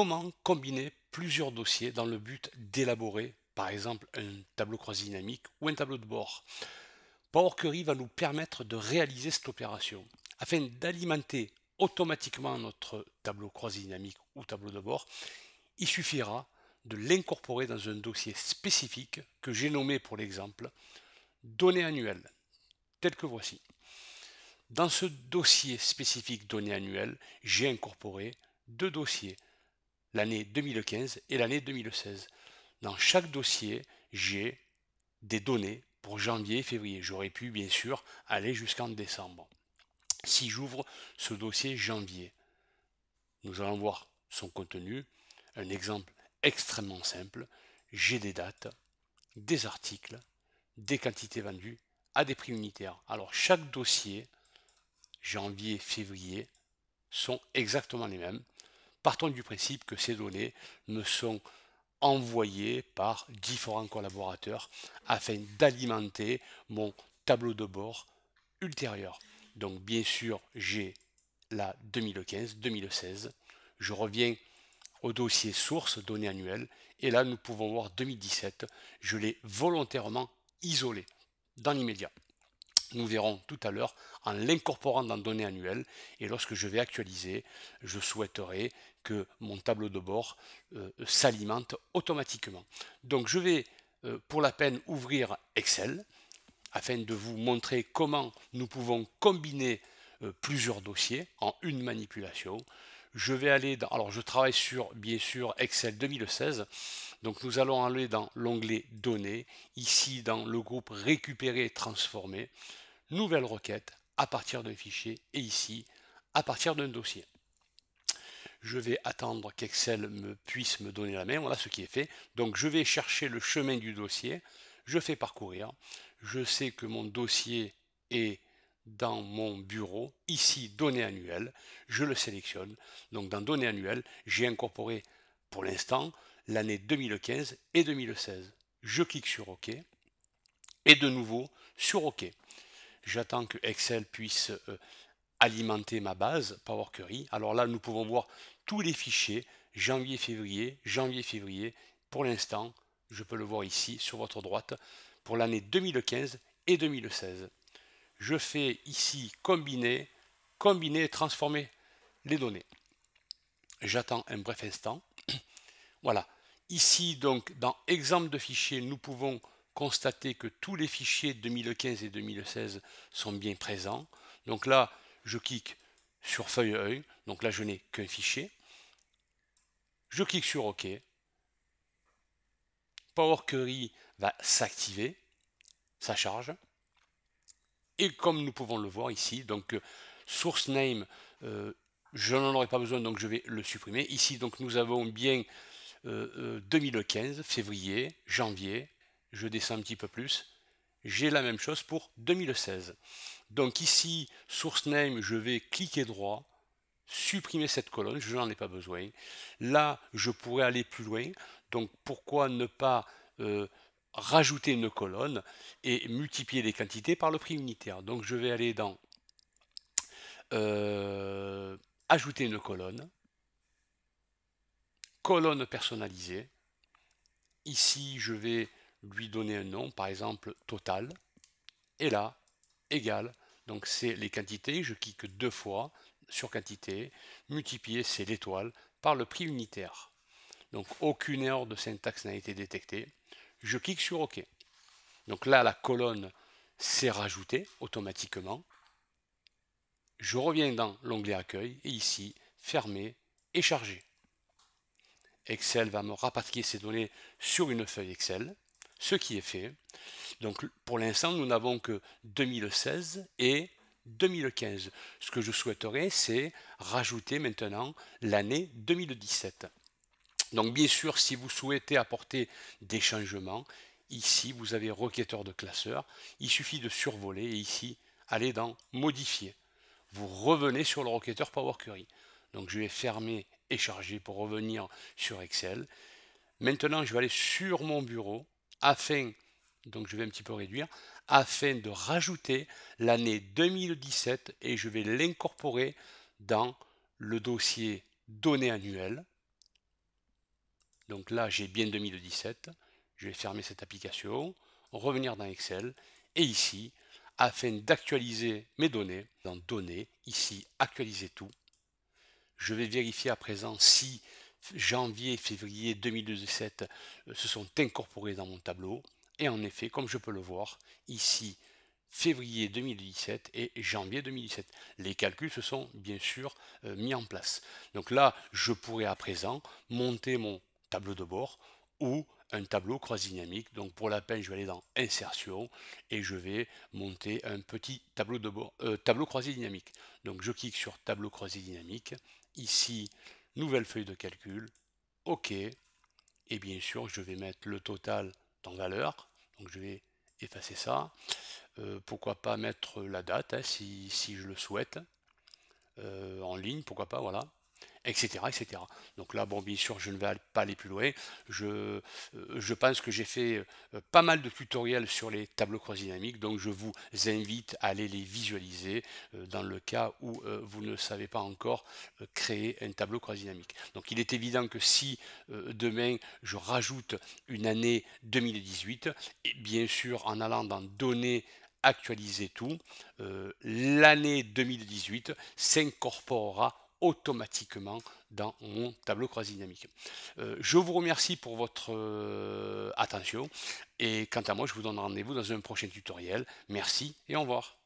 comment combiner plusieurs dossiers dans le but d'élaborer par exemple un tableau croisé dynamique ou un tableau de bord. Power Query va nous permettre de réaliser cette opération afin d'alimenter automatiquement notre tableau croisé dynamique ou tableau de bord. Il suffira de l'incorporer dans un dossier spécifique que j'ai nommé pour l'exemple données annuelles, tel que voici. Dans ce dossier spécifique données annuelles, j'ai incorporé deux dossiers, l'année 2015 et l'année 2016. Dans chaque dossier, j'ai des données pour janvier et février. J'aurais pu bien sûr aller jusqu'en décembre. Si j'ouvre ce dossier janvier, nous allons voir son contenu. Un exemple extrêmement simple. J'ai des dates, des articles, des quantités vendues à des prix unitaires. Alors chaque dossier, janvier, février, sont exactement les mêmes. Partons du principe que ces données me sont envoyées par différents collaborateurs afin d'alimenter mon tableau de bord ultérieur. Donc bien sûr, j'ai la 2015-2016. Je reviens au dossier source, données annuelles, et là nous pouvons voir 2017. Je l'ai volontairement isolé dans l'immédiat nous verrons tout à l'heure, en l'incorporant dans données annuelles. Et lorsque je vais actualiser, je souhaiterais que mon tableau de bord euh, s'alimente automatiquement. Donc je vais, euh, pour la peine, ouvrir Excel, afin de vous montrer comment nous pouvons combiner euh, plusieurs dossiers en une manipulation. Je vais aller dans, alors je travaille sur, bien sûr, Excel 2016. Donc nous allons aller dans l'onglet Données, ici dans le groupe Récupérer et transformer, nouvelle requête à partir d'un fichier et ici à partir d'un dossier. Je vais attendre qu'Excel me puisse me donner la main, voilà ce qui est fait. Donc je vais chercher le chemin du dossier, je fais parcourir, je sais que mon dossier est dans mon bureau, ici, données annuelles, je le sélectionne. Donc dans données annuelles, j'ai incorporé pour l'instant l'année 2015 et 2016. Je clique sur OK et de nouveau sur OK. J'attends que Excel puisse euh, alimenter ma base Power Query. Alors là, nous pouvons voir tous les fichiers janvier-février, janvier-février. Pour l'instant, je peux le voir ici sur votre droite pour l'année 2015 et 2016 je fais ici combiner, combiner et transformer les données. J'attends un bref instant. Voilà. Ici, donc, dans exemple de fichier, nous pouvons constater que tous les fichiers 2015 et 2016 sont bien présents. Donc là, je clique sur feuille œil. Donc là, je n'ai qu'un fichier. Je clique sur OK. Power Query va s'activer. Ça charge. Et comme nous pouvons le voir ici, donc euh, source name, euh, je n'en aurai pas besoin, donc je vais le supprimer. Ici, donc nous avons bien 2015, euh, février, janvier, je descends un petit peu plus, j'ai la même chose pour 2016. Donc ici, source name, je vais cliquer droit, supprimer cette colonne, je n'en ai pas besoin. Là, je pourrais aller plus loin, donc pourquoi ne pas rajouter une colonne et multiplier les quantités par le prix unitaire. Donc je vais aller dans euh, ajouter une colonne, colonne personnalisée. Ici, je vais lui donner un nom, par exemple total. Et là, égal. Donc c'est les quantités, je clique deux fois sur quantité, multiplier, c'est l'étoile, par le prix unitaire. Donc aucune erreur de syntaxe n'a été détectée je clique sur OK. Donc là, la colonne s'est rajoutée automatiquement. Je reviens dans l'onglet Accueil et ici, Fermer et Charger. Excel va me rapatrier ces données sur une feuille Excel, ce qui est fait. Donc pour l'instant, nous n'avons que 2016 et 2015. Ce que je souhaiterais, c'est rajouter maintenant l'année 2017. Donc bien sûr, si vous souhaitez apporter des changements, ici vous avez requêteur de classeur, il suffit de survoler et ici aller dans modifier. Vous revenez sur le requêteur Power Query. Donc je vais fermer et charger pour revenir sur Excel. Maintenant, je vais aller sur mon bureau afin, donc je vais un petit peu réduire, afin de rajouter l'année 2017 et je vais l'incorporer dans le dossier données annuelles donc là, j'ai bien 2017. Je vais fermer cette application, revenir dans Excel, et ici, afin d'actualiser mes données, dans Données, ici, Actualiser tout, je vais vérifier à présent si janvier février 2017 euh, se sont incorporés dans mon tableau. Et en effet, comme je peux le voir, ici, février 2017 et janvier 2017. Les calculs se sont bien sûr euh, mis en place. Donc là, je pourrais à présent monter mon tableau de bord ou un tableau croisé dynamique. Donc pour la peine, je vais aller dans insertion et je vais monter un petit tableau de bord, euh, tableau croisé dynamique. Donc je clique sur tableau croisé dynamique. Ici, nouvelle feuille de calcul. OK. Et bien sûr, je vais mettre le total dans valeur. Donc je vais effacer ça. Euh, pourquoi pas mettre la date hein, si, si, je le souhaite. Euh, en ligne, pourquoi pas, voilà etc., Donc là, bon, bien sûr, je ne vais pas aller plus loin. Je, euh, pense que j'ai fait euh, pas mal de tutoriels sur les tableaux croisés dynamiques, donc je vous invite à aller les visualiser euh, dans le cas où vous ne savez pas encore créer un tableau croisé dynamique. Donc il est évident que si demain je rajoute une année 2018, et bien sûr en allant dans données actualiser tout, l'année 2018 s'incorporera automatiquement dans mon tableau croisé dynamique. Euh, je vous remercie pour votre euh, attention et quant à moi, je vous donne rendez-vous dans un prochain tutoriel. Merci et au revoir.